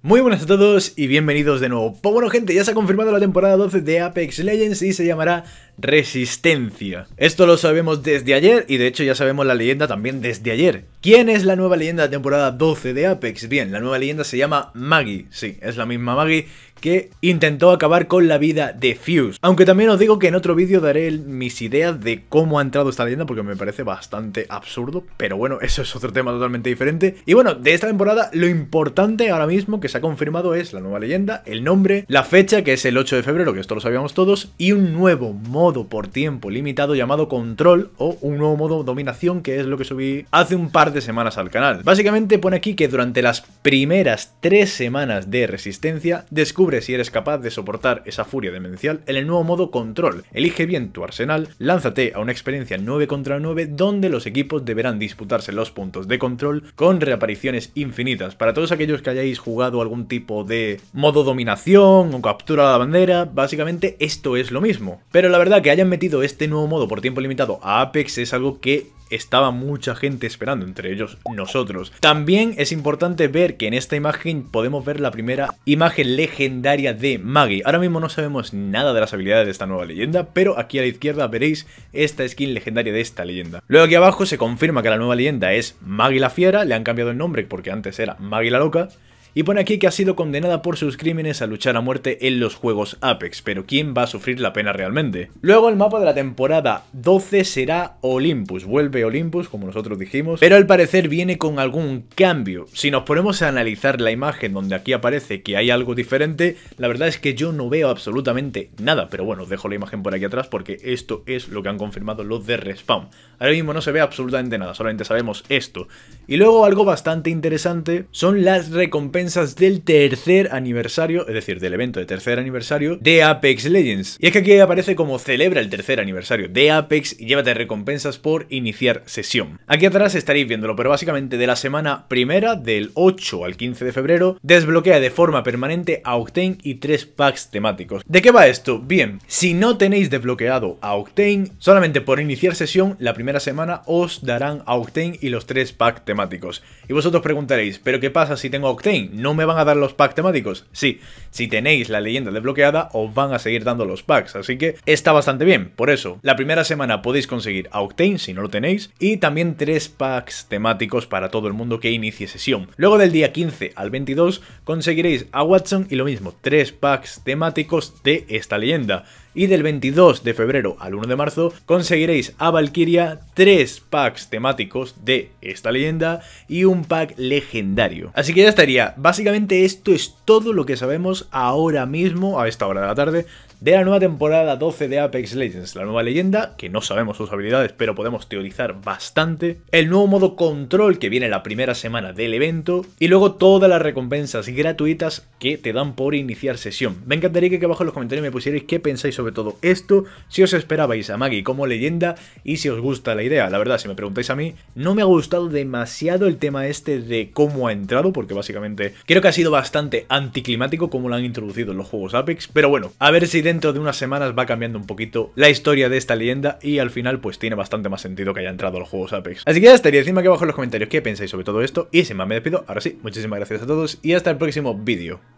Muy buenas a todos y bienvenidos de nuevo. Pues bueno gente, ya se ha confirmado la temporada 12 de Apex Legends y se llamará Resistencia. Esto lo sabemos desde ayer y de hecho ya sabemos la leyenda también desde ayer. ¿Quién es la nueva leyenda de temporada 12 de Apex? Bien, la nueva leyenda se llama Maggie. Sí, es la misma Maggie que intentó acabar con la vida de Fuse. Aunque también os digo que en otro vídeo daré mis ideas de cómo ha entrado esta leyenda porque me parece bastante absurdo, pero bueno, eso es otro tema totalmente diferente. Y bueno, de esta temporada lo importante ahora mismo que se ha confirmado es la nueva leyenda, el nombre, la fecha que es el 8 de febrero, que esto lo sabíamos todos, y un nuevo modo modo por tiempo limitado llamado Control o un nuevo modo Dominación, que es lo que subí hace un par de semanas al canal. Básicamente pone aquí que durante las primeras tres semanas de resistencia, descubre si eres capaz de soportar esa furia demencial en el nuevo modo Control. Elige bien tu arsenal, lánzate a una experiencia 9 contra 9 donde los equipos deberán disputarse los puntos de control con reapariciones infinitas. Para todos aquellos que hayáis jugado algún tipo de modo dominación o captura de la bandera, básicamente esto es lo mismo. Pero la verdad que hayan metido este nuevo modo por tiempo limitado a Apex, es algo que estaba mucha gente esperando, entre ellos nosotros. También es importante ver que en esta imagen podemos ver la primera imagen legendaria de Maggie. Ahora mismo no sabemos nada de las habilidades de esta nueva leyenda, pero aquí a la izquierda veréis esta skin legendaria de esta leyenda. Luego aquí abajo se confirma que la nueva leyenda es Maggie la Fiera, le han cambiado el nombre porque antes era Maggie la Loca, y pone aquí que ha sido condenada por sus crímenes a luchar a muerte en los juegos Apex, pero ¿quién va a sufrir la pena realmente? Luego el mapa de la temporada 12 será Olympus, vuelve Olympus como nosotros dijimos, pero al parecer viene con algún cambio. Si nos ponemos a analizar la imagen donde aquí aparece que hay algo diferente, la verdad es que yo no veo absolutamente nada, pero bueno, os dejo la imagen por aquí atrás porque esto es lo que han confirmado los de Respawn. Ahora mismo no se ve absolutamente nada, solamente sabemos esto. Y luego algo bastante interesante son las recompensas recompensas del tercer aniversario, es decir, del evento de tercer aniversario de Apex Legends. Y es que aquí aparece como celebra el tercer aniversario de Apex y llévate recompensas por iniciar sesión. Aquí atrás estaréis viéndolo, pero básicamente de la semana primera, del 8 al 15 de febrero, desbloquea de forma permanente a Octane y tres packs temáticos. ¿De qué va esto? Bien, si no tenéis desbloqueado a Octane, solamente por iniciar sesión la primera semana os darán a Octane y los tres packs temáticos. Y vosotros preguntaréis, ¿pero qué pasa si tengo Octane? no me van a dar los packs temáticos? Sí, si tenéis la leyenda desbloqueada os van a seguir dando los packs, así que está bastante bien. Por eso, la primera semana podéis conseguir a Octane si no lo tenéis y también tres packs temáticos para todo el mundo que inicie sesión. Luego del día 15 al 22 conseguiréis a Watson y lo mismo, tres packs temáticos de esta leyenda y del 22 de febrero al 1 de marzo conseguiréis a Valkyria 3 packs temáticos de esta leyenda y un pack legendario. Así que ya estaría, básicamente esto es todo lo que sabemos ahora mismo, a esta hora de la tarde, de la nueva temporada 12 de Apex Legends, la nueva leyenda, que no sabemos sus habilidades, pero podemos teorizar bastante, el nuevo modo control que viene la primera semana del evento, y luego todas las recompensas gratuitas que te dan por iniciar sesión. Me encantaría que abajo en los comentarios me pusierais qué pensáis sobre todo esto, si os esperabais a Maggie como leyenda y si os gusta la idea. La verdad, si me preguntáis a mí, no me ha gustado demasiado el tema este de cómo ha entrado, porque básicamente creo que ha sido bastante anticlimático como lo han introducido en los juegos Apex, pero bueno, a ver si dentro de unas semanas va cambiando un poquito la historia de esta leyenda y al final pues tiene bastante más sentido que haya entrado al juego Apex. Así que ya estaría, encima que abajo en los comentarios qué pensáis sobre todo esto y sin más me despido, ahora sí, muchísimas gracias a todos y hasta el próximo vídeo.